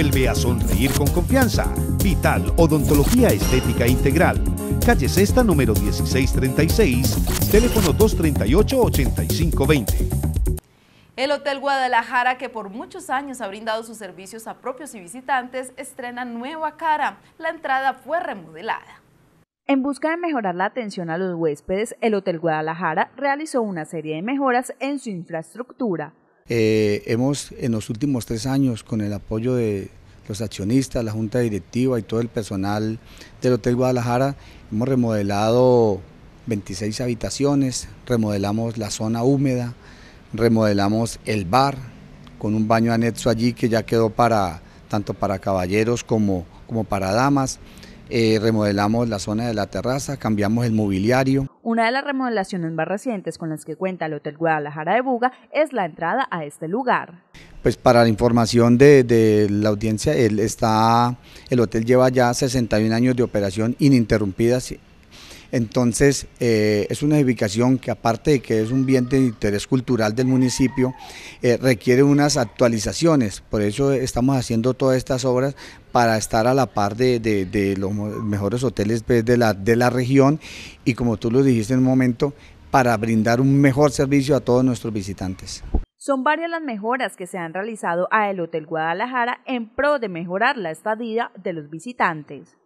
Vuelve a sonreír con confianza. Vital Odontología Estética Integral. Calle Cesta, número 1636, teléfono 238-8520. El Hotel Guadalajara, que por muchos años ha brindado sus servicios a propios y visitantes, estrena nueva cara. La entrada fue remodelada. En busca de mejorar la atención a los huéspedes, el Hotel Guadalajara realizó una serie de mejoras en su infraestructura. Eh, hemos en los últimos tres años, con el apoyo de los accionistas, la junta directiva y todo el personal del Hotel Guadalajara, hemos remodelado 26 habitaciones, remodelamos la zona húmeda, remodelamos el bar con un baño anexo allí que ya quedó para tanto para caballeros como, para damas, eh, remodelamos la zona de la terraza, cambiamos el mobiliario. Una de las remodelaciones más recientes con las que cuenta el Hotel Guadalajara de Buga es la entrada a este lugar. Pues para la información de, la audiencia, el hotel lleva ya 61 años de operación ininterrumpida, entonces, eh, es una edificación que aparte de que es un bien de interés cultural del municipio, eh, requiere unas actualizaciones. Por eso estamos haciendo todas estas obras para estar a la par de, los mejores hoteles pues, de la, de la región y como tú lo dijiste en un momento, para brindar un mejor servicio a todos nuestros visitantes. Son varias las mejoras que se han realizado a el Hotel Guadalajara en pro de mejorar la estadía de los visitantes.